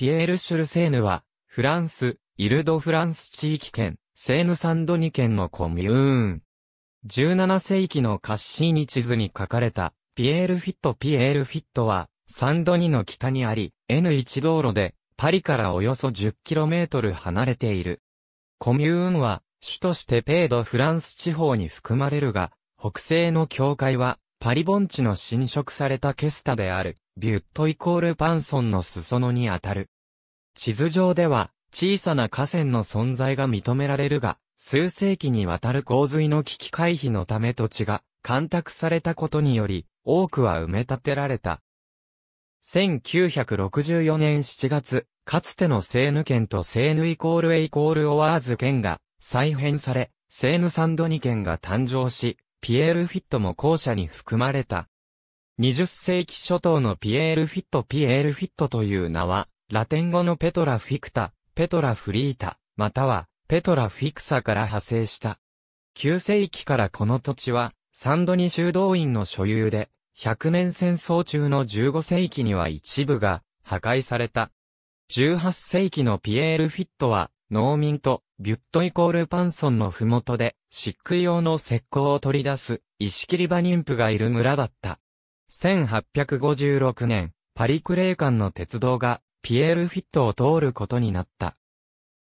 ピエール・シュルセーヌは、フランス、イルド・フランス地域圏、セーヌ・サンドニ県のコミューン。17世紀のカッシーニ地図に書かれた、ピエール・フィット・ピエール・フィットは、サンドニの北にあり、N1 道路で、パリからおよそ 10km 離れている。コミューンは、主としてペード・フランス地方に含まれるが、北西の境界は、パリ盆地の侵食されたケスタである。ビュットイコールパンソンの裾野にあたる。地図上では、小さな河川の存在が認められるが、数世紀にわたる洪水の危機回避のため土地が、干拓されたことにより、多くは埋め立てられた。1964年7月、かつてのセーヌ県とセーヌイコールエイコールオワーズ県が再編され、セーヌサンドニ県が誕生し、ピエール・フィットも校舎に含まれた。20世紀初頭のピエール・フィット・ピエール・フィットという名は、ラテン語のペトラ・フィクタ、ペトラ・フリータ、または、ペトラ・フィクサから派生した。9世紀からこの土地は、サンドニ修道院の所有で、100年戦争中の15世紀には一部が破壊された。18世紀のピエール・フィットは、農民とビュットイコールパンソンのふもとで、漆喰用の石膏を取り出す、石切り場妊婦がいる村だった。1856年、パリクレー間の鉄道が、ピエール・フィットを通ることになった。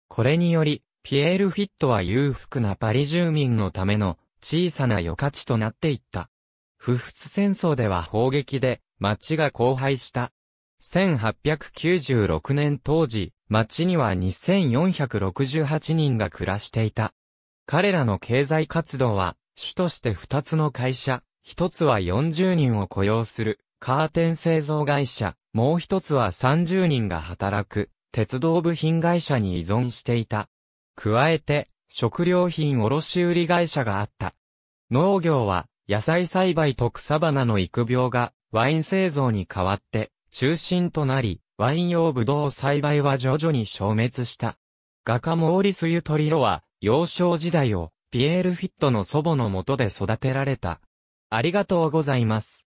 これにより、ピエール・フィットは裕福なパリ住民のための小さな余価値となっていった。不仏戦争では砲撃で町が荒廃した。1896年当時、町には2468人が暮らしていた。彼らの経済活動は、主として2つの会社、一つは40人を雇用するカーテン製造会社、もう一つは30人が働く鉄道部品会社に依存していた。加えて、食料品卸売会社があった。農業は、野菜栽培と草花の育苗が、ワイン製造に代わって、中心となり、ワイン用ブドウ栽培は徐々に消滅した。画家モーリス・ユトリロは、幼少時代を、ピエール・フィットの祖母のもとで育てられた。ありがとうございます。